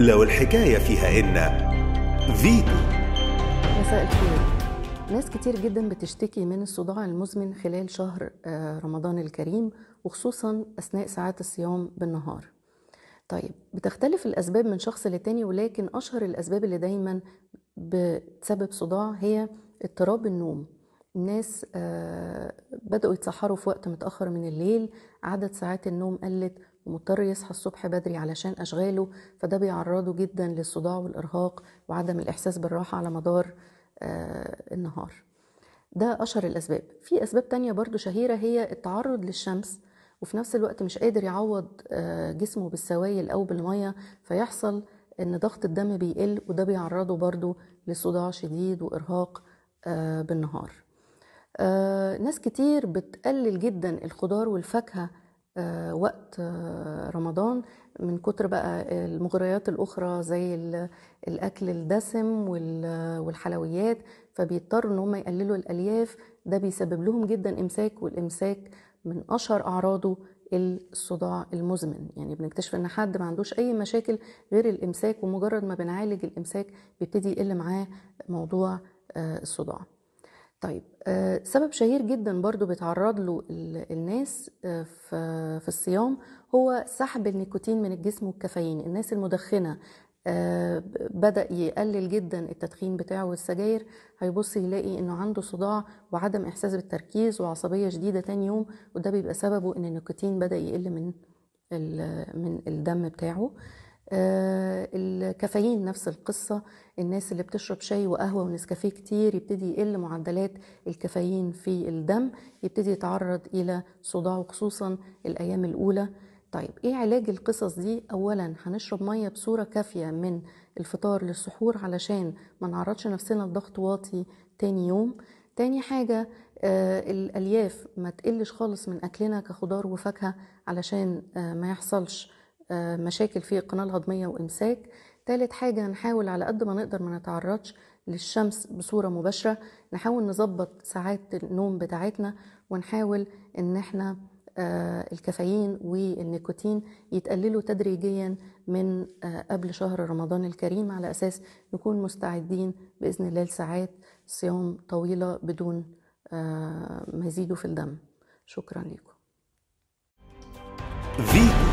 لو الحكاية فيها إن فيتو مساء الخير ناس كتير جدا بتشتكي من الصداع المزمن خلال شهر آه، رمضان الكريم وخصوصا أثناء ساعات الصيام بالنهار طيب بتختلف الأسباب من شخص لتاني ولكن أشهر الأسباب اللي دايما بتسبب صداع هي اضطراب النوم الناس آه، بدأوا يتسحروا في وقت متأخر من الليل عدد ساعات النوم قلت ومضطر يصحى الصبح بدري علشان أشغاله فده بيعرضه جدا للصداع والإرهاق وعدم الإحساس بالراحة على مدار آه، النهار ده أشهر الأسباب في أسباب تانية برضو شهيرة هي التعرض للشمس وفي نفس الوقت مش قادر يعوض آه، جسمه بالسوائل أو بالمية فيحصل إن ضغط الدم بيقل وده بيعرضه برضو لصداع شديد وإرهاق آه، بالنهار ناس كتير بتقلل جدا الخضار والفاكهة آه، وقت آه، رمضان من كتر بقى المغريات الأخرى زي الأكل الدسم والحلويات فبيضطروا إن هم يقللوا الألياف ده بيسبب لهم جدا إمساك والإمساك من أشهر أعراضه الصداع المزمن يعني بنكتشف ان حد ما عندوش اي مشاكل غير الامساك ومجرد ما بنعالج الامساك بيبتدي يقل معاه موضوع آه، الصداع طيب آه، سبب شهير جدا برضو بيتعرض له الناس آه، في الصيام هو سحب النيكوتين من الجسم والكافيين الناس المدخنه آه، بدا يقلل جدا التدخين بتاعه والسجاير هيبص يلاقي انه عنده صداع وعدم احساس بالتركيز وعصبيه شديده تاني يوم وده بيبقى سببه ان النيكوتين بدا يقل من من الدم بتاعه آه، الكافيين نفس القصة الناس اللي بتشرب شاي وقهوة ونسكافيه كتير يبتدي يقل معدلات الكافيين في الدم يبتدي يتعرض إلى صداع وخصوصا الأيام الأولى طيب ايه علاج القصص دي اولا هنشرب ميه بصوره كافيه من الفطار للسحور علشان ما نعرضش نفسنا لضغط واطي تاني يوم تاني حاجه آه الالياف ما تقلش خالص من اكلنا كخضار وفاكهه علشان آه ما يحصلش آه، مشاكل في القناة الهضمية وإمساك تالت حاجة نحاول على قد ما نقدر ما نتعرضش للشمس بصورة مباشرة نحاول نظبط ساعات النوم بتاعتنا ونحاول إن احنا آه، الكافيين والنيكوتين يتقللوا تدريجيا من آه، قبل شهر رمضان الكريم على أساس نكون مستعدين بإذن الله لساعات صيام طويلة بدون ما يزيدوا في الدم شكرا لكم